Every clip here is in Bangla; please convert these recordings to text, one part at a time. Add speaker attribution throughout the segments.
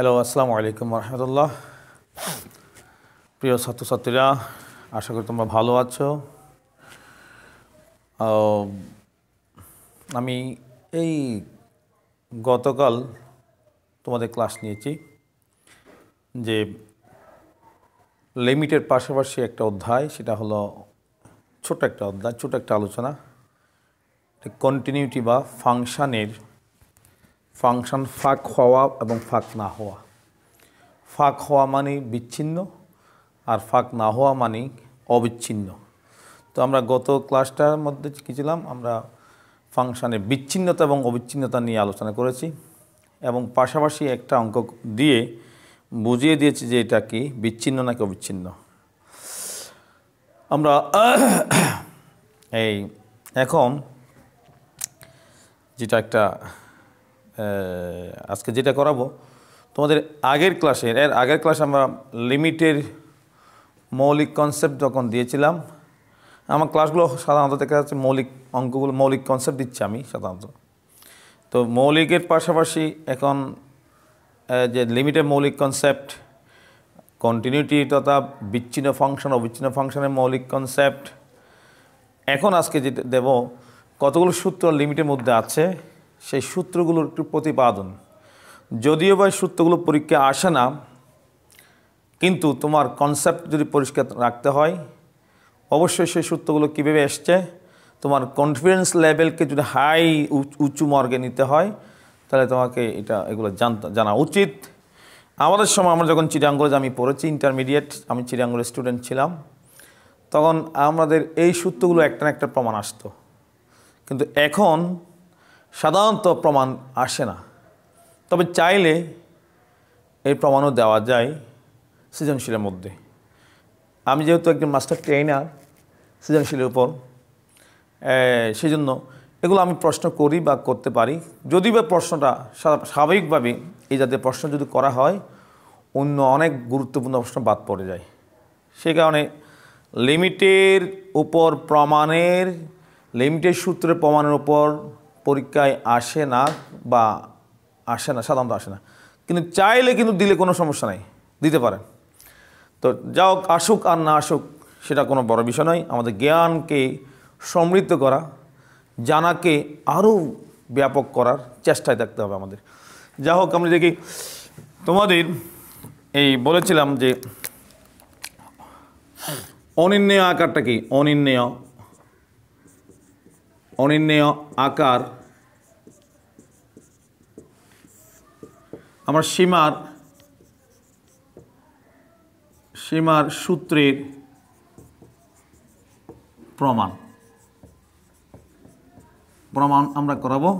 Speaker 1: হ্যালো আসসালামু আলাইকুম রহমতুল্লাহ প্রিয় ছাত্রছাত্রীরা আশা করি তোমরা ভালো আছো আমি এই গতকাল তোমাদের ক্লাস নিয়েছি যে লিমিটের পাশাপাশি একটা অধ্যায় সেটা হলো ছোট একটা অধ্যায় ছোট একটা আলোচনা কন্টিনিউটি বা ফাংশানের ফাংশন ফাঁক হওয়া এবং ফাঁক না হওয়া ফাঁক হওয়া মানে বিচ্ছিন্ন আর ফাঁক না হওয়া মানে অবিচ্ছিন্ন তো আমরা গত ক্লাসটার মধ্যে কী ছিলাম আমরা ফাংশানে বিচ্ছিন্নতা এবং অবিচ্ছিন্নতা নিয়ে আলোচনা করেছি এবং পাশাপাশি একটা অঙ্ক দিয়ে বুঝিয়ে দিয়েছি যে এটা কি বিচ্ছিন্ন নাকি অবিচ্ছিন্ন আমরা এই এখন যেটা একটা আজকে যেটা করাবো তোমাদের আগের ক্লাসে এর আগের ক্লাসে আমরা লিমিটের মৌলিক কনসেপ্ট যখন দিয়েছিলাম আমার ক্লাসগুলো সাধারণত দেখা যাচ্ছে মৌলিক অঙ্কগুলো মৌলিক কনসেপ্ট দিচ্ছি আমি সাধারণত তো মৌলিকের পাশাপাশি এখন যে লিমিটের মৌলিক কনসেপ্ট কন্টিনিউটি তথা বিচ্ছিন্ন ফাংশন অবিচ্ছিন্ন ফাংশনের মৌলিক কনসেপ্ট এখন আজকে যেটা দেব কতগুলো সূত্র লিমিটের মধ্যে আছে সেই সূত্রগুলোর একটু প্রতিপাদন যদিও বা সূত্রগুলো পরীক্ষা আসে না কিন্তু তোমার কনসেপ্ট যদি পরিষ্কার রাখতে হয় অবশ্যই সেই সূত্রগুলো কীভাবে এসছে তোমার কনফিডেন্স লেভেলকে যদি হাই উঁচু মর্গে নিতে হয় তাহলে তোমাকে এটা এগুলো জানতে জানা উচিত আমাদের সময় আমরা যখন চিড়িয়াঙ্গুলে আমি পড়েছি ইন্টারমিডিয়েট আমি চিড়িয়াঙ্গুলের স্টুডেন্ট ছিলাম তখন আমাদের এই সূত্রগুলো একটা না একটা প্রমাণ আসতো কিন্তু এখন সাধারণত প্রমাণ আসে না তবে চাইলে এই প্রমাণও দেওয়া যায় সৃজনশীলের মধ্যে আমি যেহেতু একজন মাস্টার ট্রেনার সৃজনশীলের উপর সেই জন্য এগুলো আমি প্রশ্ন করি বা করতে পারি যদি বা প্রশ্নটা স্বাভাবিকভাবে এই জাতীয় প্রশ্ন যদি করা হয় অন্য অনেক গুরুত্বপূর্ণ প্রশ্ন বাদ পড়ে যায় সে কারণে লিমিটের উপর প্রমাণের লিমিটের সূত্রে প্রমাণের উপর পরীক্ষায় আসে না বা আসে না সাধারণত আসে না কিন্তু চাইলে কিন্তু দিলে কোনো সমস্যা নাই দিতে পারেন তো যাও আসুক আর না আসুক সেটা কোনো বড় বিষয় নয় আমাদের জ্ঞানকে সমৃদ্ধ করা জানাকে আরও ব্যাপক করার চেষ্টায় থাকতে হবে আমাদের যা হোক আমরা দেখি তোমাদের এই বলেছিলাম যে অনির্ণয় আকারটা কি অনির্ণয় অনির্ণেয় আকার আমার সীমার সীমার সূত্রের প্রমাণ প্রমাণ আমরা করাবো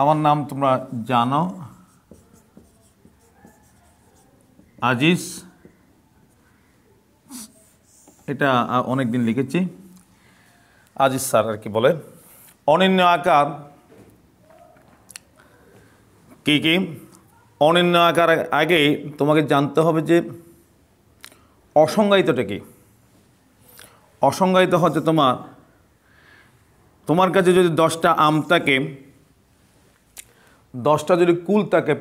Speaker 1: আমার নাম তোমরা জানো আজিজ এটা অনেক দিন লিখেছি আজিজ স্যার আর কি বলে অনিন্য আকার কি কি অনিন্য আকার আগে তোমাকে জানতে হবে যে অসংজ্ঞায়িতটা কি অসংজ্ঞায়িত হচ্ছে তোমার তোমার কাছে যদি দশটা আম থাকে দশটা যদি কুল থাকে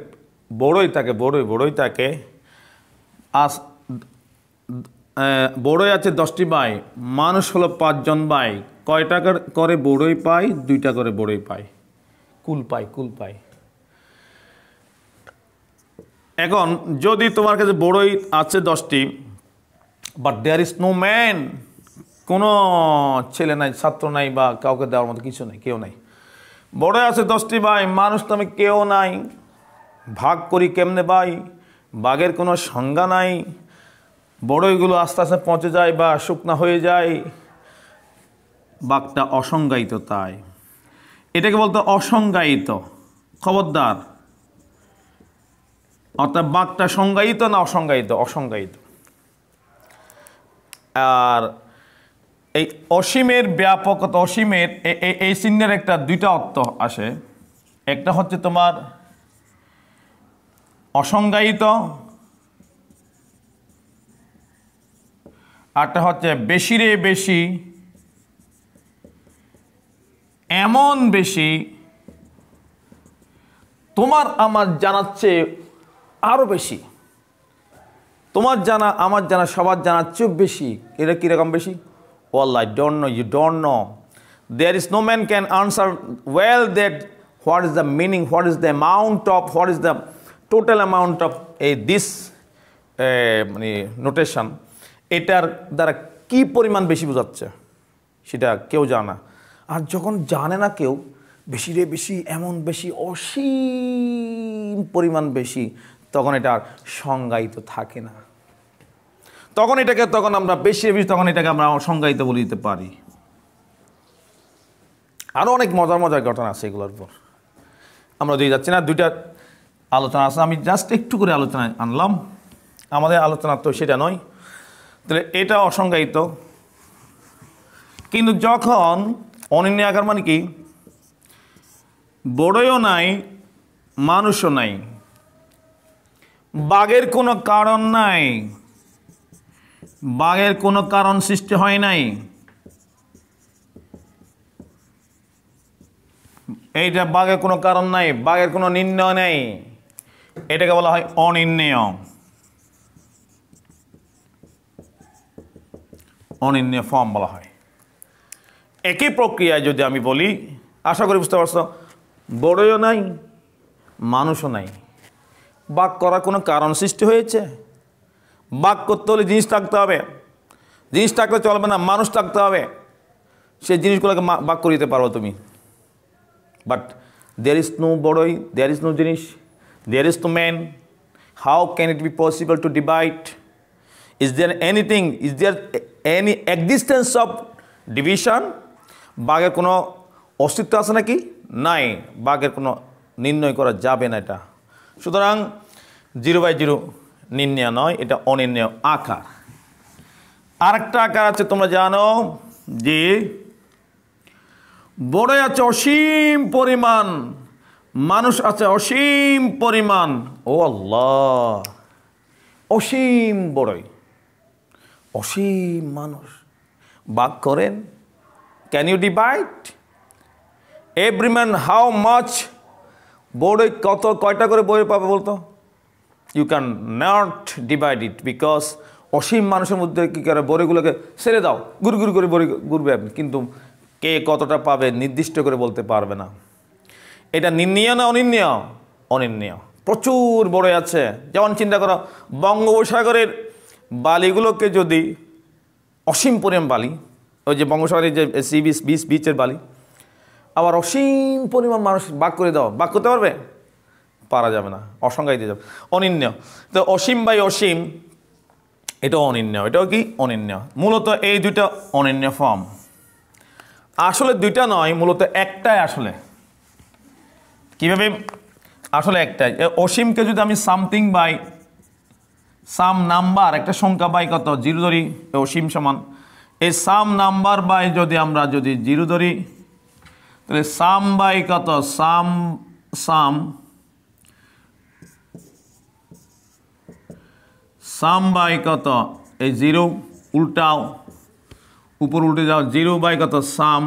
Speaker 1: বড়ই থাকে বড়ই বড়ই থাকে আস বড়ই আছে দশটি বাই মানুষ হলো পাঁচজন বাইক কয় টাকা করে বড়ই পাই দুইটা করে বড়ই পাই কুল পাই কুল পাই এখন যদি তোমার কাছে বড়ই আছে দশটি but there is no man কোনো ছেলে নাই ছাত্র নাই বা কাউকে দেওয়ার মতো কিছু নাই কেউ নাই বড়ই আছে দশটি ভাই মানুষ তো আমি কেউ নাই ভাগ করি কেমনে ভাই বাঘের কোনো সংজ্ঞা নাই বড়ইগুলো আস্তে আস্তে পচে যায় বা শুকনা হয়ে যায় বাক্যটা অসংজ্ঞায়িত তাই এটাকে বলতো অসংজ্ঞায়িত খবরদার অর্থাৎ বাঘটা সংজ্ঞায়িত না অসংজ্ঞায়িত অসংজ্ঞায়িত আর এই অসীমের ব্যাপকতা অসীমের এই চিহ্নের একটা দুইটা অর্থ আসে একটা হচ্ছে তোমার অসংজ্ঞায়িত আরটা হচ্ছে বেশিরে বেশি এমন বেশি তোমার আমার জানার চেয়ে আরও বেশি তোমার জানা আমার জানা সবার জানার চেয়েও বেশি এটা কীরকম বেশি well I don't know you don't know there is no man can answer well that what is the meaning what is the amount of what is the total amount of এই দিস মানে নোটেশন এটার দ্বারা কি পরিমাণ বেশি বোঝাচ্ছে সেটা কেউ জানা আর যখন জানে না কেউ বেশি রে বেশি এমন বেশি অসীম পরিমাণ বেশি তখন এটা আর সংজ্ঞায়িত থাকে না তখন এটাকে তখন আমরা বেশি বেশি তখন এটাকে আমরা সংজ্ঞায়িত বলে দিতে পারি আরও অনেক মজার মজার ঘটনা আছে এগুলোর পর আমরা দিয়ে যাচ্ছি না দুইটা আলোচনা আছে আমি জাস্ট একটু করে আলোচনায় আনলাম আমাদের আলোচনা তো সেটা নয় তাহলে এটা অসংজ্ঞায়িত কিন্তু যখন অনিন্য আকার মানে কি বড়ইও নাই মানুষও নাই বাঘের কোনো কারণ নাই বাঘের কোনো কারণ সৃষ্টি হয় নাই এইটা বাঘের কোনো কারণ নাই বাঘের কোনো নির্ণয় নেই এটাকে বলা হয় অনির্ণয় অনির্ণয় ফর্ম বলা হয় একই প্রক্রিয়ায় যদি আমি বলি আশা করি বুঝতে পারছ বড়ও নাই মানুষও নাই বাক করার কোনো কারণ সৃষ্টি হয়েছে বাক করতে হলে জিনিস থাকতে হবে জিনিস থাকলে চলবে না মানুষ থাকতে হবে সে জিনিসগুলোকে বাক করে দিতে পারবো তুমি বাট দেয়ার ইজ নো বড়ই দেয়ার ইজ নো জিনিস there is no man how can it be possible to divide is there anything is there any existence of division বাঘের কোনো অস্তিত্ব আছে নাকি নাই বাঘের কোনো নির্ণয় করা যাবে না এটা সুতরাং জিরো বাই জিরো নির্ণয় নয় এটা অনির্ণয় আকার আরেকটা আকার আছে তোমরা জানো যে বড় আছে অসীম পরিমাণ মানুষ আছে অসীম পরিমাণ ও আল্লাহ অসীম বড়ই অসীম মানুষ বাঘ করেন Can you divide? Every man how much? বোর্ডে কত কয়টা করে বই পাবে বলতো you can not divide it because অসীম মানুষের মধ্যে কী করে বড়িগুলোকে সেরে দাও গুড় গুড় করে বড়ি ঘুরবে আপনি কিন্তু কে কতটা পাবে নির্দিষ্ট করে বলতে পারবে না এটা নির্ণয় না অনির্ণয় অনির্ণয় প্রচুর বড় আছে যেমন চিন্তা করো বঙ্গোপসাগরের বালিগুলোকে যদি অসীম পরিমাণ বালি ওই যে বঙ্গোসাগরের যে সি বিচ বিচ বিচের বালি আবার অসীম পরিমাণ মানুষ বাক করে দাও বাক করতে পারবে পারা যাবে না অসংজ্ঞায় দিয়ে যাবে অনিন্য তো অসীম বাই অসীম এটাও অনিন্য এটাও কি অনিন্য মূলত এই দুইটা অনিন্য ফর্ম আসলে দুইটা নয় মূলত একটাই আসলে কীভাবে আসলে একটাই অসীমকে যদি আমি সামথিং বাই সাম নাম্বার একটা সংখ্যা বাই কত জিরো ধরি অসীম সমান এই সাম নাম্বার বাই যদি আমরা যদি জিরো ধরি তাহলে সাম বাই কত সাম সাম সাম বাই কত এই জিরো উল্টাও উপর উল্টে যাও জিরো বাই কত সাম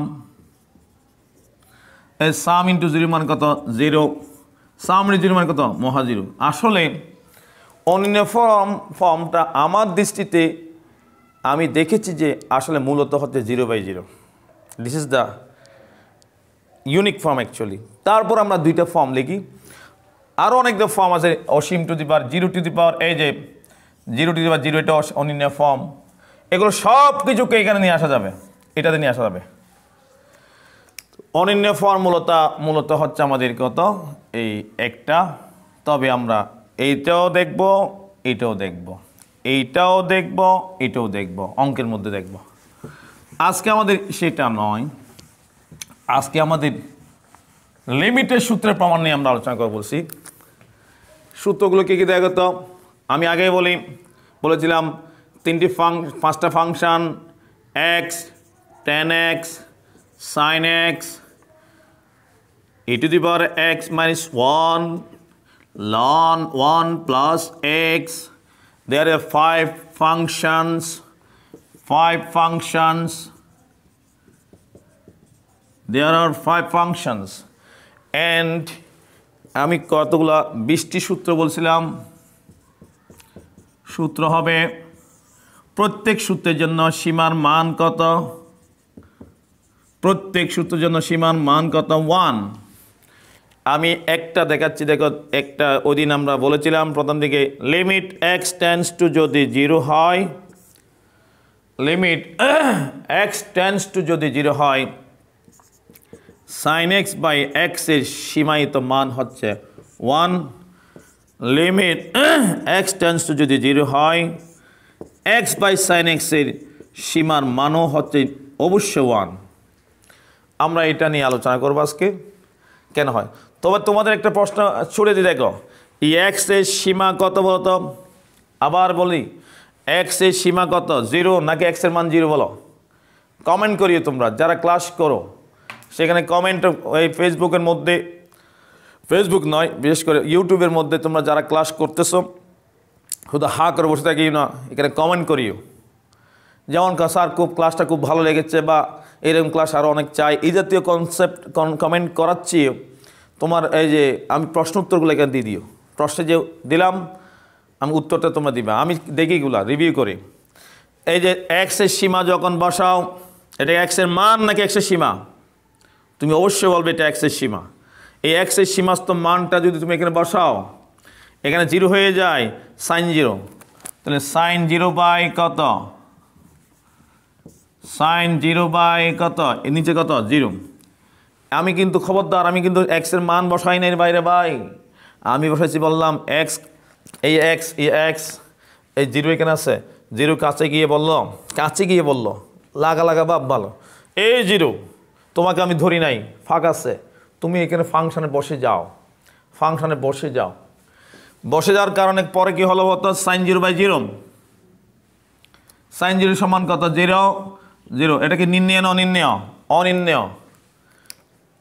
Speaker 1: এই সাম ইন্টু জিরো মান কত জিরো সাম জিরো মান কত মহাজিরো আসলে অনিন্য ফর্ম ফর্মটা আমার দৃষ্টিতে আমি দেখেছি যে আসলে মূলত হচ্ছে zero by zero this is the unique form actually তারপর আমরা দুইটা ফর্ম লিখি আরও অনেকটা ফর্ম আছে অসীম to the power zero to the power এই যে zero to the power zero এটা অনন্য ফর্ম এগুলো সব কিছুকে এখানে নিয়ে আসা যাবে এটাতে নিয়ে আসা যাবে অনন্য ফর্ম মূলত মূলত হচ্ছে আমাদের কত এই একটা তবে আমরা এইটাও দেখব এটাও দেখব এইটাও দেখব এটাও দেখব অঙ্কের মধ্যে দেখব আজকে আমাদের সেটা নয় আজকে আমাদের লিমিটের সূত্রের প্রমাণ নিয়ে আমরা আলোচনা করে বলছি সূত্রগুলো কী কী দেখো তো আমি আগে বলি বলেছিলাম তিনটি ফাং পাঁচটা function x tan x sine x e to the power x one 1 ln 1 plus there are five functions five functions there are five functions and আমি কতগুলা বৃষ্টি সূত্র বলছিলাম সূত্র হবে প্রত্যেক সূত্রের জন্য সীমার মান কত প্রত্যেক সূত্রের জন্য সীমার মান কত ওয়ান আমি একটা দেখাচ্ছি দেখো একটা ওদিন আমরা বলেছিলাম প্রথম দিকে লিমিট এক্স টেন্স টু যদি জিরো হয় লিমিট এক্স টেন্স টু যদি জিরো হয় সাইন এক্স বাই এক্সের সীমায়িত মান হচ্ছে one limit x tends to যদি জিরো হয় এক্স বাই সাইন এক্সের সীমার মানও হচ্ছে অবশ্য ওয়ান আমরা এটা নিয়ে আলোচনা করবো আজকে কেন হয় তবে তোমাদের একটা প্রশ্ন ছুড়ে দিয়ে দেখো ই এক্স এর সীমা কত বলতো আবার বলি এক্স এর সীমা কত জিরো নাকি এক্স এর মান জিরো বলো কমেন্ট করিও তোমরা যারা ক্লাস করো সেখানে কমেন্ট এই ফেসবুকের মধ্যে ফেসবুক নয় বিশেষ করে ইউটিউবের মধ্যে তোমরা যারা ক্লাস করতেছো শুধু হা করে বসে থাকি না এখানে কমেন্ট করিও যেমন স্যার খুব ক্লাসটা খুব ভালো লেগেছে বা এরকম ক্লাস আরও অনেক চাই এই জাতীয় কনসেপ্ট কমেন্ট করাচ্ছি তোমার এই যে আমি প্রশ্ন উত্তরগুলো এখানে দিয়ে দিও প্রশ্নে যে দিলাম আমি উত্তরটা তোমরা দিবে আমি দেখিগুলা রিভিউ করি এই যে এক্সের সীমা যখন বসাও এটা এক্সের মান নাকি এক্সের সীমা তুমি অবশ্যই বলবে এটা এক্সের সীমা এই এক্সের সীমাস্ত মানটা যদি তুমি এখানে বসাও এখানে জিরো হয়ে যায় সাইন জিরো তাহলে সাইন জিরো বাই কত সাইন জিরো বাই কত এর নিচে কত জিরো আমি কিন্তু খবরদার আমি কিন্তু এক্সের মান বসাই নাই বাইরে ভাই আমি বসাইছি বললাম এক্স এই এক্স এই এক্স এই জিরো এখানে আছে জিরো কাছে গিয়ে বলল কাছে গিয়ে বলল লাগা লাগা বাপ ভালো এই জিরো তোমাকে আমি ধরি নাই ফাঁক আছে তুমি এখানে ফাংশানে বসে যাও ফাংশানে বসে যাও বসে যাওয়ার কারণে পরে কি হলো হতো sine zero by zero sine zero সমান কত জিরো জিরো এটা কি নির্ণয় অনির্ণয় অনির্ণয়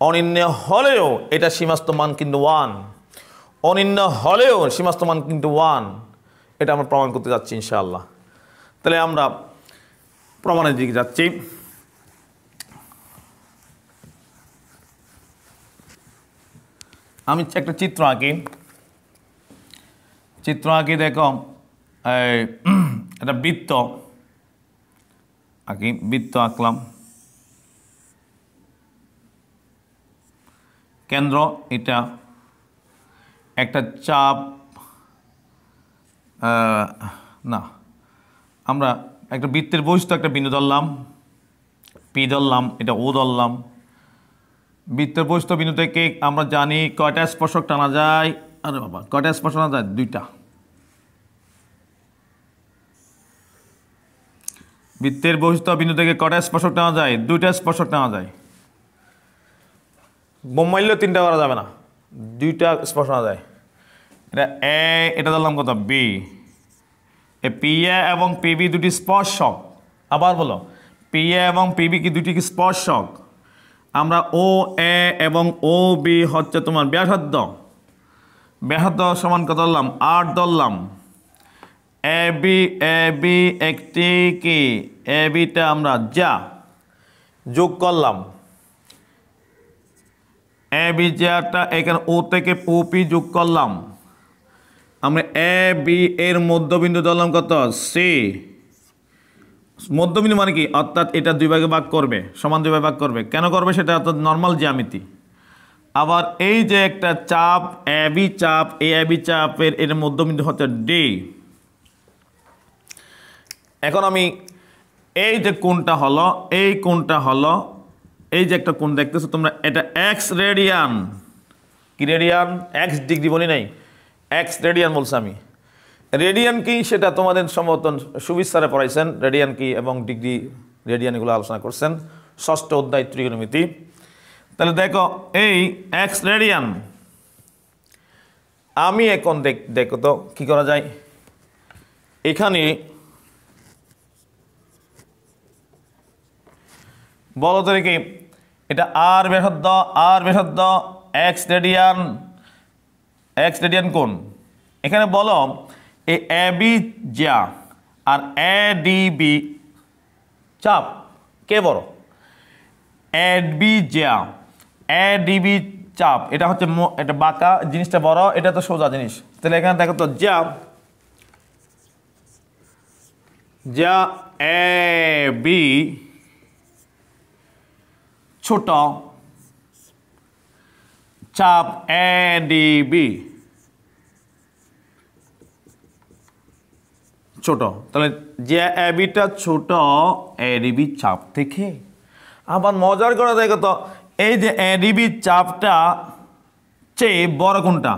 Speaker 1: অনিন্য হলেও এটা সীমাস্ত মান কিন্তু ওয়ান অনিন্য হলেও সীমাস্ত মান কিন্তু ওয়ান এটা আমরা প্রমাণ করতে যাচ্ছি ইনশাআল্লাহ তাহলে আমরা প্রমাণের দিকে যাচ্ছি আমি একটা চিত্র আঁকি চিত্র আঁকি দেখো এটা বৃত্ত আঁকি বৃত্ত আঁকলাম কেন্দ্র এটা একটা চাপ না আমরা একটা বৃত্তের বৈশিষ্ট্য একটা বিন্দু ধরলাম পি ধরলাম এটা ও ধরলাম বৃত্তের বৈশিষ্ট্য বিন্দু থেকে আমরা জানি কয়টা স্পর্শক টানা যায় আরে বাবা কয়টা স্পর্শ টানা যায় দুইটা বৃত্তের বৈশিষ্ট্য বিন্দু থেকে কটা স্পর্শক টানা যায় দুইটা স্পর্শক টানা যায় বোম তিনটা করা যাবে না দুইটা স্পর্শ না যায় এটা এ এটা ধরলাম কত বি এ পি এ এবং পিবি দুটি স্পর্শক আবার বলো পি এ এবং পিবি কি দুটি কি স্পর্শক আমরা ও এ এবং ও বি হচ্ছে তোমার ব্যাসার্ধ ব্যাসার্ধ সমান কত ধরলাম আট ধরলাম এ বি এ বি একটি কি এ বিটা আমরা যা যোগ করলাম এ বি চেয়ারটা এখানে ও থেকে ও পি যোগ করলাম আমরা এ বি এর মধ্যবিন্দু ধরলাম কত সি মধ্যবিন্দু মানে কি অর্থাৎ এটা দুই ভাগে ভাগ করবে সমান দুই ভাগে ভাগ করবে কেন করবে সেটা অর্থাৎ নর্মাল জ্যামিতি আবার এই যে একটা চাপ বি চাপ এ অ্যাবি চাপের এর মধ্যবিন্দু হচ্ছে ডি এখন আমি এই যে কোনটা হলো এই কোনটা হলো এই যে একটা কোন দেখতেছো তোমরা এটা এক্স রেডিয়ান কি রেডিয়ান এক্স ডিগ্রি বলি নাই এক্স রেডিয়ান বলছে আমি রেডিয়ান কি সেটা তোমাদের সমর্থন সুবিস্তারে পড়াইছেন রেডিয়ান কি এবং ডিগ্রি রেডিয়ান এগুলো আলোচনা করছেন ষষ্ঠ অধ্যায় ত্রিগণমিতি তাহলে দেখো এই এক্স রেডিয়ান আমি এখন দেখ দেখো তো কী করা যায় এখানে বলো তো দেখি এটা আর ব্যাসার্ধ আর ব্যাসার্ধ এক্স রেডিয়ান এক্স রেডিয়ান কোন এখানে বলো এই এ বি যা আর এ ডি বি চাপ কে বড় এ বি যা এ ডি বি চাপ এটা হচ্ছে এটা বাঁকা জিনিসটা বড় এটা তো সোজা জিনিস তাহলে এখানে দেখো তো যা যা এ বি ছোট চাপ এ ডি বি ছোট তাহলে যে অ্যাবিটা ছোট এডিবি চাপ থেকে আবার মজার করে দেখো তো এই যে এডিবি চাপটা চেয়ে বড় কোনটা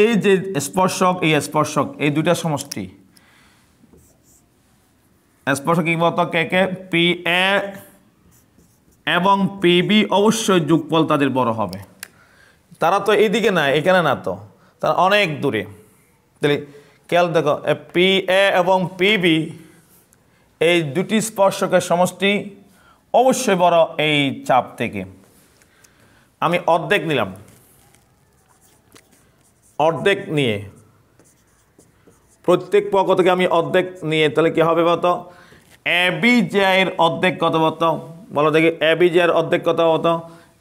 Speaker 1: এই যে স্পর্শক এই স্পর্শক এই দুইটা সমষ্টি স্পর্শক কি বলতো কে কে পি এ এবং পিবি অবশ্যই যুগফল তাদের বড় হবে তারা তো এইদিকে না এখানে না তো তারা অনেক দূরে তাহলে খেয়াল দেখো পি এ এবং পিবি এই দুটি স্পর্শকের সমষ্টি অবশ্যই বড় এই চাপ থেকে আমি অর্ধেক নিলাম অর্ধেক নিয়ে প্রত্যেক পক্ষ থেকে আমি অর্ধেক নিয়ে তাহলে কী হবে বলতো এ বি জে অর্ধেক কত বলতো বলো দেখি এ বি জি আর অর্ধেক কত হতো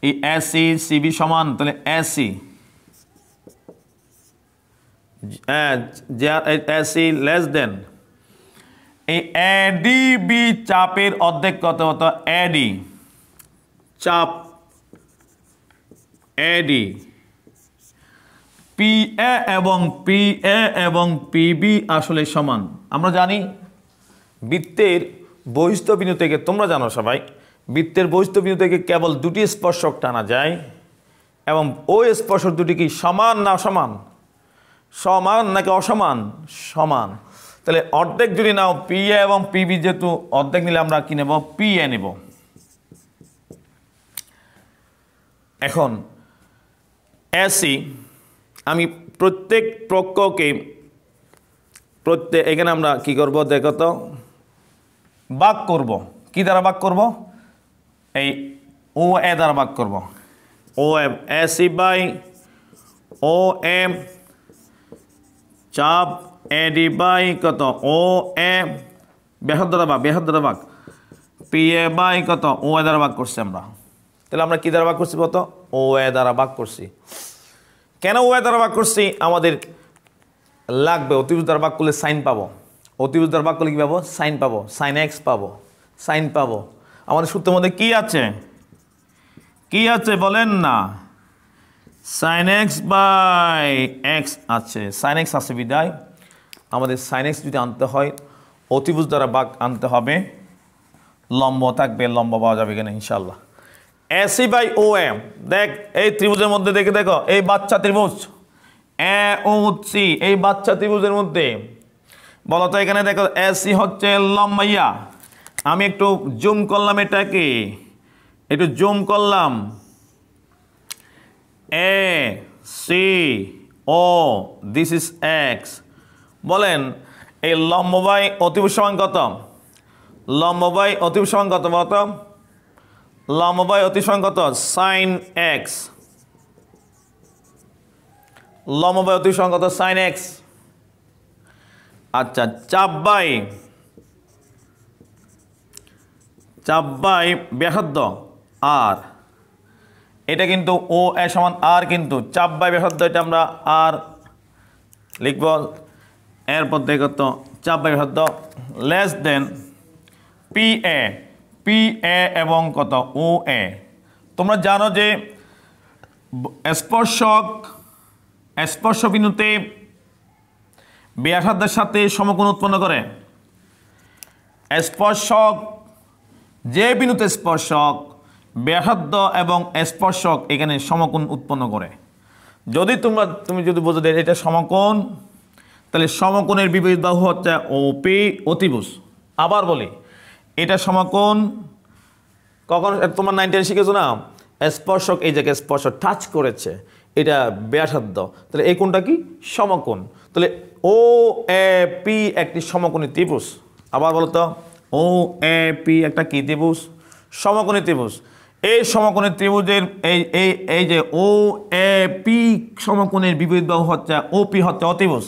Speaker 1: এই এসি সিবি সমান তাহলে এসি এসি লেস দেন এই e এডিবি চাপের অর্ধেক কত হতো এডি চাপ এডি পি এ এবং পি এ এবং পিবি আসলে সমান আমরা জানি বৃত্তের বহিষ্ঠ বিন্দু থেকে তোমরা জানো সবাই বৃত্তের বহিষ্ঠ থেকে কেবল দুটি স্পর্শক টানা যায় এবং ওই স্পর্শক দুটি কি সমান না সমান সমান নাকি অসমান সমান তাহলে অর্ধেক যদি নাও পি এ এবং পিবি যেহেতু অর্ধেক নিলে আমরা কি নেব পি এ নেব এখন এসি e, আমি প্রত্যেক পক্ষকে প্রত্যেক এখানে আমরা কি করব দেখো তো বাক করব কি দ্বারা বাক করব এই ও এ দ্বারা ভাগ করব O M S E by O M চাপ এ ডি বাই কত ও এম বেহদ দ্বারা ভাগ বেহদ দ্বারা ভাগ পি এ বাই কত ও এ দ্বারা ভাগ করছি আমরা তাহলে আমরা কী দ্বারা ভাগ করছি কত ও এ দ্বারা ভাগ করছি কেন ও এ দ্বারা ভাগ করছি আমাদের লাগবে অতিভুজ দ্বারা ভাগ করলে সাইন পাবো অতিভুজ দ্বারা ভাগ করলে কী পাবো সাইন পাবো সাইন এক্স পাবো সাইন পাবো আমাদের সূত্রের মধ্যে কি আছে কি আছে বলেন না সাইন এক্স বাই এক্স আছে সাইন এক্স আছে বিদায় আমাদের সাইন এক্স যদি আনতে হয় অতিভুজ দ্বারা বাঘ আনতে হবে লম্ব থাকবে লম্ব পাওয়া যাবে কিনা ইনশাল্লাহ AC by e O M দেখ এই ত্রিভুজের মধ্যে দেখে দেখো এই বাচ্চা ত্রিভুজ এ ও সি এই বাচ্চা ত্রিভুজের মধ্যে বলতো এখানে দেখো এসি e হচ্ছে লম্বাইয়া আমি একটু জুম করলাম এটাকে একটু জুম করলাম A C O this is x বলেন এই লম্ববাই অতিবসমান কত লম্ববাই অতিবসমান কত কত লম্ববাই অতিবসমান কত সাইন এক্স লম্ববাই অতিবসমান কত সাইন এক্স আচ্ছা চাপ বাই চাপ বাই ব্যাসার্ধ আর এটা কিন্তু ও এ সমান আর কিন্তু চাপ বাই ব্যাসার্ধ এটা আমরা আর লিখব এরপর দেখো তো চাপ বাই ব্যাসার্ধ less than P A P A এবং কত ও এ তোমরা জানো যে স্পর্শক স্পর্শ বিন্দুতে ব্যাসার্ধের সাথে সমকোণ উৎপন্ন করে স্পর্শক যে বিন্দুতে স্পর্শক ব্যাসার্ধ এবং স্পর্শক এখানে সমকোণ উৎপন্ন করে যদি তোমরা তুমি যদি বোঝো দেয় এটা সমকোণ তাহলে সমকোণের বিপরীত বাহু হচ্ছে ওপি অতিভুজ আবার বলি এটা সমকোণ কখন তোমার নাইন টেন শিখেছো না স্পর্শক এই জায়গায় স্পর্শ টাচ করেছে এটা ব্যাসার্ধ তাহলে এই কোনটা কি সমকোণ তাহলে ও এ পি একটি সমকোণী ত্রিপুষ আবার বলতো ও এ পি একটা কী ত্রিভুজ সমকোণী ত্রিভুজ এই সমকোণী ত্রিভুজের এই এই এই যে ও এ e পি সমকোণের বিপরীত বাহু হচ্ছে ও পি হচ্ছে অতিভুজ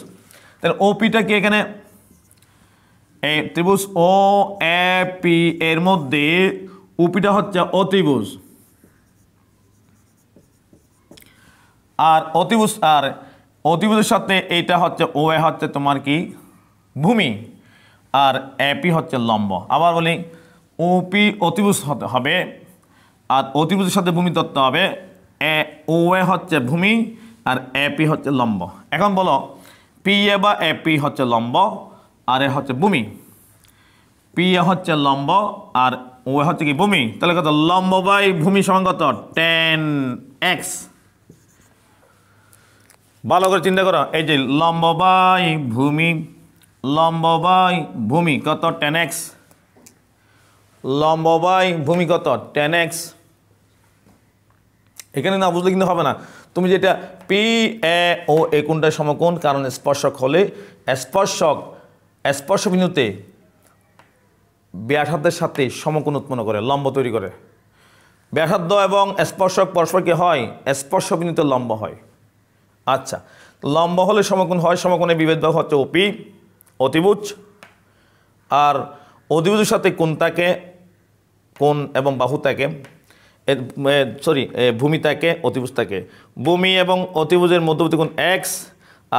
Speaker 1: তাহলে ও পিটা কি এখানে এই ত্রিভুজ ও এ পি এর মধ্যে ওপিটা হচ্ছে অতিভুজ আর অতিভুজ আর অতিভুজের সাথে এইটা হচ্ছে ও এ e হচ্ছে তোমার কি ভূমি আর এপি হচ্ছে লম্ব আবার বলি ওপি অতিভুজ হবে আর অতিভুজের সাথে ভূমি তত্ত্ব হবে এ ও এ হচ্ছে ভূমি আর এপি হচ্ছে লম্ব এখন বলো পি এ বা এপি হচ্ছে লম্ব আর এ হচ্ছে ভূমি পি এ হচ্ছে লম্ব আর ও এ হচ্ছে কি ভূমি তাহলে কত লম্ব বাই ভূমি সঙ্গত টেন এক্স ভালো করে চিন্তা করো এই যে লম্ব বাই ভূমি লম্ববায় ভূমি কত টেন এক্স লম্ববায় ভূমি কত টেন এখানে না বুঝলে কিন্তু হবে না তুমি যেটা পি এ ও এ কোনটা সমকোণ কারণ স্পর্শক হলে স্পর্শক স্পর্শ বিন্দুতে ব্যাসার্ধের সাথে সমকোণ উৎপন্ন করে লম্ব তৈরি করে ব্যাসার্ধ এবং স্পর্শক পরস্পরকে হয় স্পর্শ বিন্দুতে লম্ব হয় আচ্ছা লম্ব হলে সমকোণ হয় সমকোণে বিভেদ হচ্ছে ওপি অতিভুজ আর অতিভুজের সাথে কোনটাকে কোন এবং বাহুটাকে সরি ভূমিটাকে অতিভুজটাকে ভূমি এবং অতিভুজের মধ্যবর্তী কোন এক্স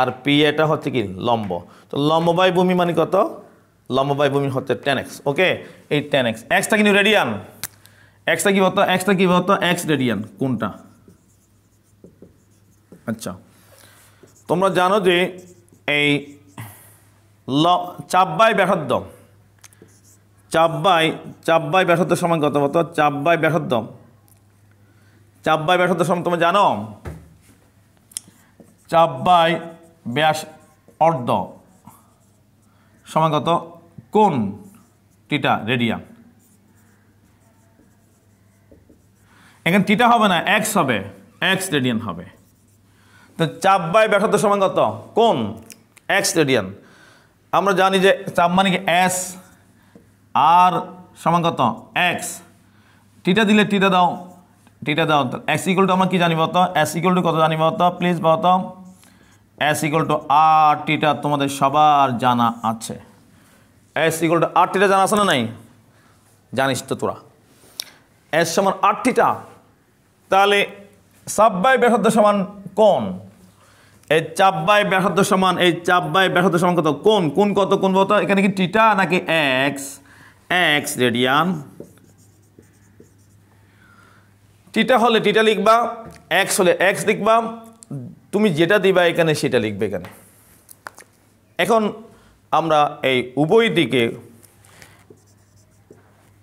Speaker 1: আর পি এটা হচ্ছে কি লম্ব তো লম্ববাই ভূমি মানে কত লম্ববাই ভূমি হচ্ছে টেন এক্স ওকে এই টেন এক্স এক্সটা কিন্তু রেডিয়ান এক্সটা কি হতো এক্সটা কি হতো এক্স রেডিয়ান কোনটা আচ্ছা তোমরা জানো যে এই ল চাব্বাই ব্যাসার্ধ চাব্বাই চাব্বাই ব্যাসার্ধ সমান কত কত চাব্বাই ব্যাসার্ধ চাব্বাই ব্যাসার্ধ সমান তুমি জানো চাব্বাই ব্যাস অর্ধ সমান কত কোন টিটা রেডিয়াম এখানে টিটা হবে না এক্স হবে এক্স রেডিয়ান হবে তো চাপ বাই ব্যাসার্ধ সমান কত কোন এক্স রেডিয়ান আমরা জানি যে চাপ মানে কি এস আর সমান কত এক্স টিটা দিলে টিটা দাও টিটা দাও এক্স ইকুয়াল টু আমরা কী জানি বলতো এস ইকুয়াল টু কত জানি বলতো প্লিজ বলতো এস ইকুয়াল টু আর টিটা তোমাদের সবার জানা আছে এস ইকুয়াল টু আর টিটা জানা আছে না নাই জানিস তো তোরা এস সমান আর টিটা তাহলে সাব্বাই ব্যাসার্ধ সমান কোন এই চাপ বাই ব্যাসার্ধ সমান এই চাপ বাই ব্যাসার্ধ সমান কত কোন কোন কত কোন কত এখানে কি টিটা নাকি এক্স এক্স রেডিয়ান টিটা হলে টিটা লিখবা এক্স হলে এক্স লিখবা তুমি যেটা দিবা এখানে সেটা লিখবে এখানে এখন আমরা এই উভয় দিকে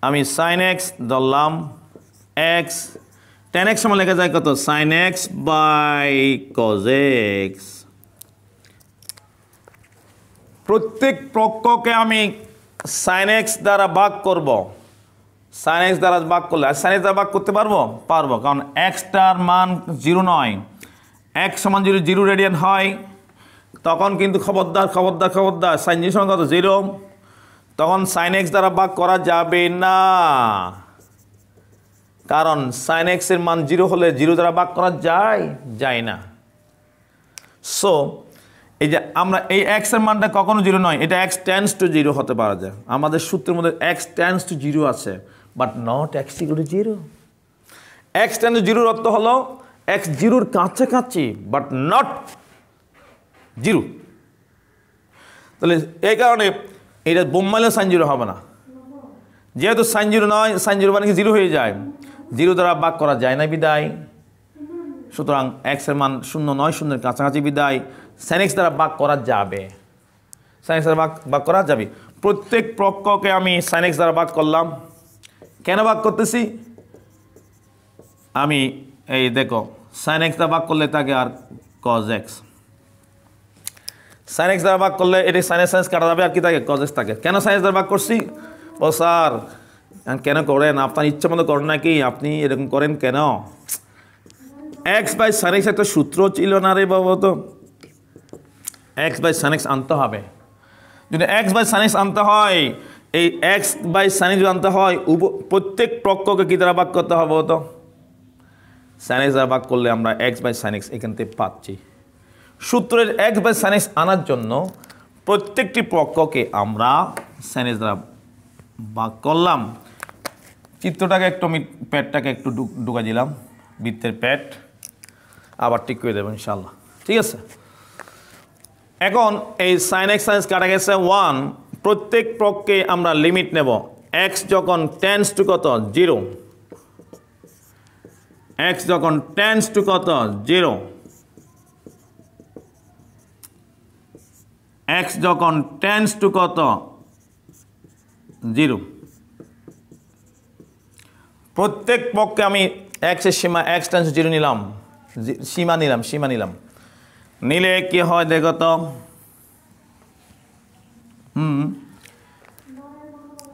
Speaker 1: আমি সাইন এক্স ধরলাম এক্স টেন এক্স সমান লেখা যায় কত সাইন এক্স বাই কজ প্রত্যেক পক্ষকে আমি সাইন এক্স দ্বারা ভাগ করব সাইন এক্স দ্বারা ভাগ করলে আর সাইন এক্স দ্বারা ভাগ করতে পারবো পারবো কারণ এক্সটার মান জিরো নয় এক্স সমান যদি জিরো রেডিয়ান হয় তখন কিন্তু খবরদার খবরদার খবরদার সাইন জিরো সমান কত জিরো তখন সাইন এক্স দ্বারা ভাগ করা যাবে না কারণ সাইন এক্সের মান জিরো হলে জিরো দ্বারা ভাগ করা যায় যায় না সো এই যে আমরা এই এক্সের মানটা কখনো জিরো নয় এটা এক্স টেন্স টু জিরো হতে পারা যায় আমাদের সূত্রের মধ্যে এক্স টেন্স টু জিরো আছে but not x equal to zero x tends to জিরোর অর্থ হলো এক্স জিরোর কাছাকাছি বাট নট জিরো তাহলে এই কারণে এটা বোম্বাইলে সাইন জিরো হবে না যেহেতু সাইন জিরো নয় সাইন জিরো মানে কি জিরো হয়ে যায় জিরো দ্বারা বাক করা যায় না বিদায় সুতরাং এক্সের মান শূন্য নয় শূন্যের কাছাকাছি বিদায় স্যানেক্স দ্বারা বাক করা যাবে সাইনেক্স দ্বারা বাক বাক করা যাবে প্রত্যেক প্রকে আমি সাইনেক্স দ্বারা বাক করলাম কেন বাক করতেছি আমি এই দেখো সাইনেক্স দ্বারা বাক করলে তাকে আর কজ এক্স সাইনেক্স দ্বারা বাক করলে এটি সাইনেক্স সাইন্স কাটা যাবে আর কি তাকে কজ এক্স থাকে কেন সাইনেক্স দ্বারা বাক করছি ও স্যার কেন করেন আপনার ইচ্ছা মতো করেন নাকি আপনি এরকম করেন কেন এক্স বাই সানেক্স একটা সূত্র ছিল না রে বাবা তো এক্স বাই সানেক্স আনতে হবে যদি এক্স বাই সানেক্স আনতে হয় এই এক্স বাই সানেক্স আনতে হয় উপ প্রত্যেক পক্ষকে কী দ্বারা বাক করতে হবে তো সানেক্স দ্বারা বাক করলে আমরা এক্স বাই সানেক্স এখান থেকে পাচ্ছি সূত্রের এক্স বাই সানেক্স আনার জন্য প্রত্যেকটি পক্ষকে আমরা সানেক্স দ্বারা বা করলাম চিত্রটাকে একটু আমি প্যাডটাকে একটু ঢুকা দিলাম বৃত্তের প্যাড আবার ঠিক করে দেবো ইনশাল্লাহ ঠিক আছে এখন এই সাইন এক্স সাইন্স কাটা গেছে ওয়ান প্রত্যেক পক্ষে আমরা লিমিট নেব এক্স যখন টেন্স টু কত জিরো এক্স যখন টেন্স টু কত জিরো এক্স যখন টেন্স টু কত জিরো প্রত্যেক পক্ষে আমি এক্সের সীমা এক্স টেন্স জিরো নিলাম সীমা নিলাম সীমা নিলাম নিলে কি হয় দেখো তো হুম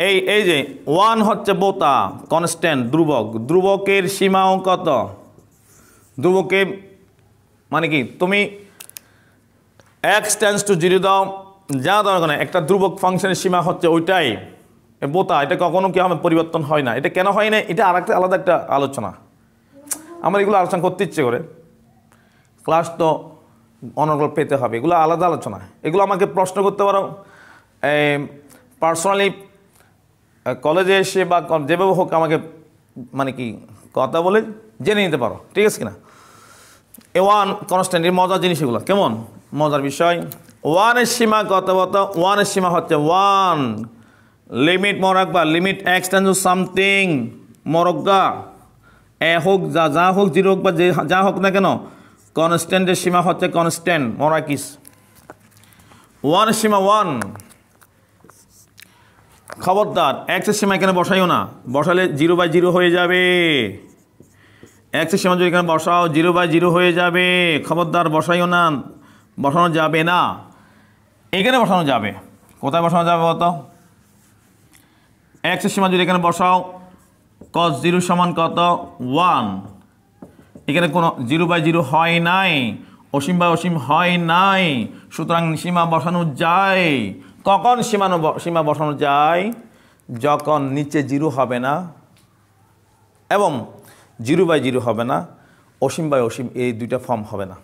Speaker 1: এই এই যে ওয়ান হচ্ছে বোতা কনস্ট্যান্ট ধ্রুবক ধ্রুবকের সীমাও কত ধ্রুবকে মানে কি তুমি এক্স টেন্স টু জিরো দাও যা দাও একটা ধ্রুবক ফাংশনের সীমা হচ্ছে ওইটাই বোতা এটা কখনো কি আমার পরিবর্তন হয় না এটা কেন হয় না এটা আর একটা আলাদা একটা আলোচনা আমার এগুলো আলোচনা করতে ইচ্ছে করে ক্লাস তো অনর্গল পেতে হবে এগুলো আলাদা আলোচনা এগুলো আমাকে প্রশ্ন করতে পারো পার্সোনালি কলেজে এসে বা যেভাবে হোক আমাকে মানে কি কথা বলে জেনে নিতে পারো ঠিক আছে কিনা এ ওয়ান কনস্ট্যান্টের মজার জিনিস এগুলো কেমন মজার বিষয় ওয়ানের সীমা কথা বলতো ওয়ানের সীমা হচ্ছে ওয়ান লিমিট মরাকবা লিমিট এক্স টেন্স সামথিং মরগ্গা এ হোক যা যা হোক জিরো হোক বা যে যা হোক না কেন কনস্ট্যান্টের সীমা হচ্ছে কনস্ট্যান্ট মরাকিস ওয়ান সীমা ওয়ান খবরদার এক্সের সীমা এখানে বসাইও না বসালে জিরো বাই জিরো হয়ে যাবে এক্সের সীমা যদি এখানে বসাও জিরো বাই জিরো হয়ে যাবে খবরদার বসাইও না বসানো যাবে না এখানে বসানো যাবে কোথায় বসানো যাবে বলতো এক্সের সীমা যদি এখানে বসাও কস জিরো সমান কত ওয়ান এখানে কোনো জিরো বাই জিরো হয় নাই অসীম বা অসীম হয় নাই সুতরাং সীমা বসানো যায় কখন সীমানো সীমা বসানো যায় যখন নিচে জিরো হবে না এবং জিরো বাই জিরো হবে না অসীম বাই অসীম এই দুইটা ফর্ম হবে না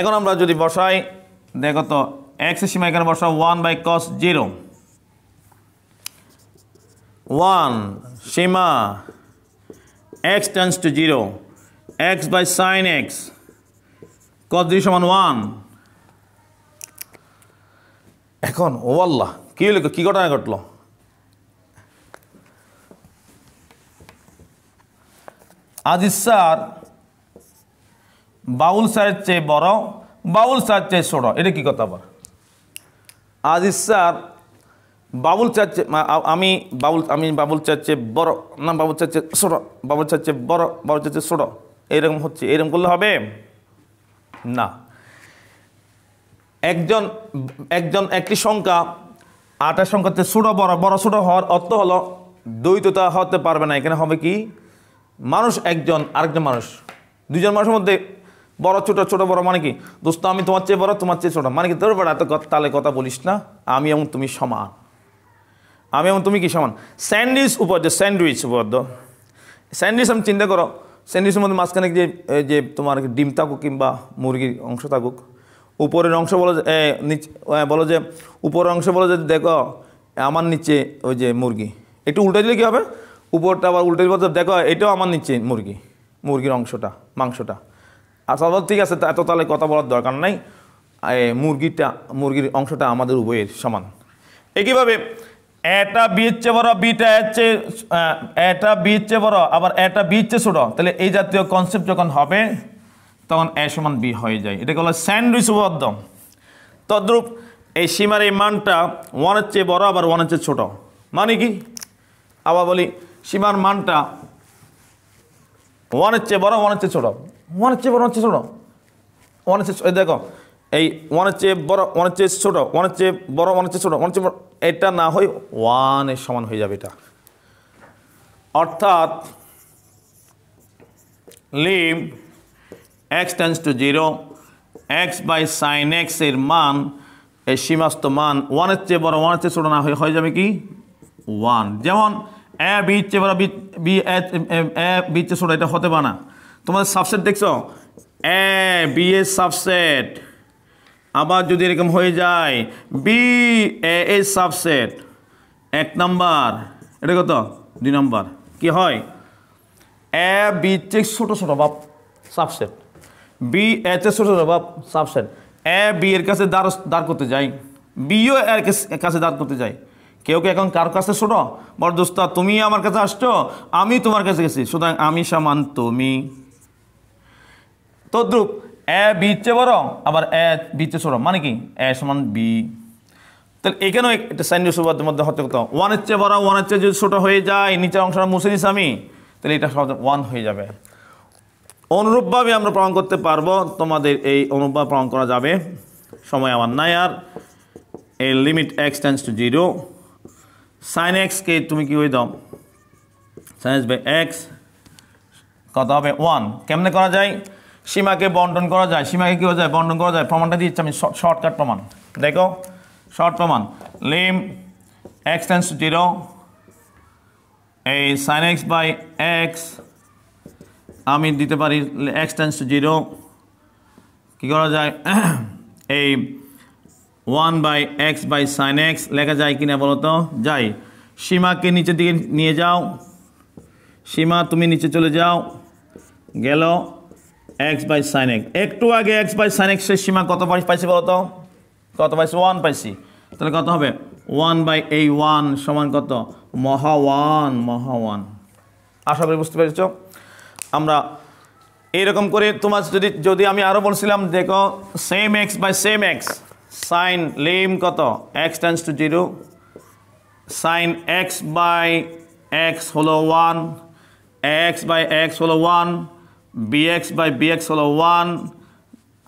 Speaker 1: এখন আমরা যদি বসাই দেখো তো এক্সের সীমা এখানে বসাও one by cos zero 1 Shima x tends to 0 x by sine x cos 0 সমান 1 এখন ও আল্লাহ কি হলো কি ঘটনা ঘটলো আজিজ স্যার বাউল স্যারের চেয়ে বড় বাউল স্যার চেয়ে ছোট এটা কি কথা আবার আজিজ স্যার বাবুল চাচ্ছে আমি বাবুল আমি বাবুল চাচ্ছে বড় না বাবুল চাচ্ছে ছোট বাবুল চাচ্ছে বড় বাবুল চাচ্ছে ছোট এরকম হচ্ছে এরকম করলে হবে না একজন একজন একটি সংখ্যা আটার সংখ্যাতে ছোট বড় বড় ছোট হওয়ার অর্থ হলো দ্বৈততা হতে পারবে না এখানে হবে কি মানুষ একজন আরেকজন মানুষ দুজন মানুষের মধ্যে বড় ছোট ছোট বড় মানে কি দোস্ত আমি তোমার চেয়ে বড় তোমার চেয়ে ছোট মানে কি তোর বেড়া এত তালে কথা বলিস না আমি এবং তুমি সমান আমি এবং তুমি কি সমান স্যান্ডউইচ যে স্যান্ডউইচ উপাদ্য স্যান্ডউইচ আমি চিন্তা করো স্যান্ডউইচের মধ্যে মাঝখানে যে যে তোমার ডিম থাকুক কিংবা মুরগির অংশ থাকুক উপরের অংশ বলো যে নিচে বলো যে উপরের অংশ বলো যে দেখো আমার নিচে ওই যে মুরগি একটু উল্টে দিলে কী হবে উপরটা আবার উল্টে দিলে দেখো এটাও আমার নিচে মুরগি মুরগির অংশটা মাংসটা আর ঠিক আছে এত তাহলে কথা বলার দরকার নাই মুরগিটা মুরগির অংশটা আমাদের উভয়ের সমান একইভাবে এটা বীজ বড় বিটা হচ্ছে এটা বীজ বড় আবার এটা বীজ চেয়ে ছোট তাহলে এই জাতীয় কনসেপ্ট যখন হবে তখন এ সমান বি হয়ে যায় এটাকে হলো স্যান্ডউইচ উপপাদ্য তদ্রূপ এই সীমার এই মানটা ওয়ানের চেয়ে বড় আবার ওয়ানের চেয়ে ছোট মানে কি আবার বলি সীমার মানটা ওয়ানের চেয়ে বড় ওয়ানের চেয়ে ছোট ওয়ানের চেয়ে বড় হচ্ছে ছোট ওয়ানের চেয়ে দেখো এই ওয়ানের চেয়ে বড় ওয়ানের চেয়ে ছোট ওয়ানের চেয়ে বড় ওয়ানের চেয়ে ছোট ওয়ানের চেয়ে এটা না হয় ওয়ানের সমান হয়ে যাবে এটা অর্থাৎ lim x tends to zero x by sine x এর মান এই সীমাস্ত মান ওয়ানের চেয়ে বড় ওয়ানের চেয়ে ছোটো না হয়ে হয়ে যাবে কি ওয়ান যেমন এ বি চেয়ে বড় বি এ বি চেয়ে ছোটো এটা হতে পারে না তোমাদের সাবসেট দেখছ এ বি এর সাবসেট আবার যদি এরকম হয়ে যায় বি এ এ সাবসেট এক নাম্বার এটা কত দুই নাম্বার কি হয় এ বি চেক ছোটো ছোটো বাপ সাবসেট বি এ ছোটো ছোটো বাপ সাবসেট এ বি এর কাছে দাঁড় দাঁড় করতে যাই বিও এর কাছে দাঁড় করতে যাই কেউ কি এখন কার কাছে ছোটো বড় দোস্তা তুমি আমার কাছে আসছো আমি তোমার কাছে গেছি সুতরাং আমি সামান তুমি তদ্রুপ এ বি ইচ্ছে বড় আবার এ বি ছোট মানে কি এ সমান বি তাহলে এখানেও একটা সাইন সুবাদের মধ্যে হতে হতো ওয়ানের চেয়ে বড় ওয়ানের চেয়ে যদি ছোটো হয়ে যায় নিচের অংশটা মুছে দিস আমি তাহলে এটা সব ওয়ান হয়ে যাবে অনুরূপভাবে আমরা প্রমাণ করতে পারবো তোমাদের এই অনুরূপভাবে প্রমাণ করা যাবে সময় আমার নাই আর এই limit x tends to zero sine এক্সকে তুমি কী হয়ে দাও সাইন এক্স বাই এক্স কত হবে ওয়ান কেমনে করা যায় সীমাকে বন্টন করা যায় সীমাকে কী যায় বন্টন করা যায় প্রমাণটা দিচ্ছি আমি শর্টকাট প্রমাণ দেখো শর্ট প্রমাণ lim x tends to zero এই সাইন এক্স বাই এক্স আমি দিতে পারি এক্স টেন্স টু জিরো কী করা যায় এই one by x by sine x লেখা যায় কি বলো তো যাই সীমাকে নিচের দিকে নিয়ে যাও সীমা তুমি নিচে চলে যাও গেল এক্স বাই সাইন এক্স একটু আগে এক্স বাই সাইন এক্সের সীমা কত পাইছি বলতো কত পাইছি ওয়ান পাইছি তাহলে কত হবে ওয়ান বাই এই ওয়ান সমান কত মহা ওয়ান মহা ওয়ান আশা করি বুঝতে পেরেছ আমরা এইরকম করে তোমার যদি যদি আমি আরও বলছিলাম দেখো same x by same x sine lim কত x tends to zero sine x by x হলো ওয়ান এক্স বাই এক্স হলো ওয়ান bx বাই bx হলো one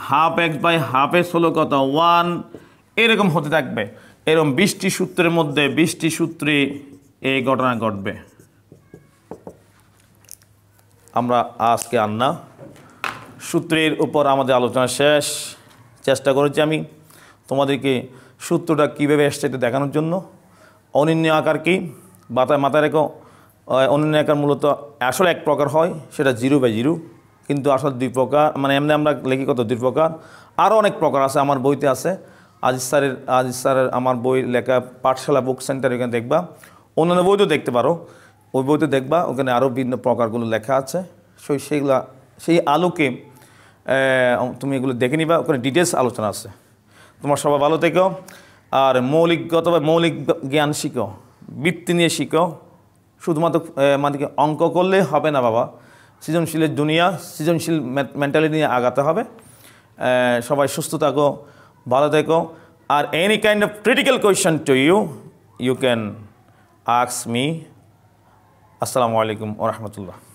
Speaker 1: half x by half x হলো কত ওয়ান এরকম হতে থাকবে এরকম বিশটি সূত্রের মধ্যে বিশটি সূত্রে এই ঘটনা ঘটবে আমরা আজকে আন্না সূত্রের উপর আমাদের আলোচনা শেষ চেষ্টা করেছি আমি তোমাদেরকে সূত্রটা কীভাবে এসছে দেখানোর জন্য অনিন্য আকার কি বাতায় মাথায় রেখো অন্যান্য আকার মূলত আসল এক প্রকার হয় সেটা জিরো বাই জিরো কিন্তু আসল দুই প্রকার মানে এমনি আমরা লেখি কত দুই প্রকার আরও অনেক প্রকার আছে আমার বইতে আছে আজিজ স্যারের আজিজ স্যারের আমার বই লেখা পাঠশালা বুক সেন্টার ওখানে দেখবা অন্যান্য বইতেও দেখতে পারো ওই বইতে দেখবা ওখানে আরও বিভিন্ন প্রকারগুলো লেখা আছে সেই সেইগুলা সেই আলোকে তুমি এগুলো দেখে নিবা ওখানে ডিটেলস আলোচনা আছে তোমার সবাই ভালো থেকো আর মৌলিকগত বা মৌলিক জ্ঞান শিখো বৃত্তি নিয়ে শিখো শুধুমাত্র আমাদেরকে অঙ্ক করলে হবে না বাবা সৃজনশীলের দুনিয়া সৃজনশীল মেন্টালিটি নিয়ে আগাতে হবে সবাই সুস্থ থাকো ভালো থেকো আর any kind of critical question to you you can আক্স মি আসসালামু আলাইকুম ওরহমতুল্লাহ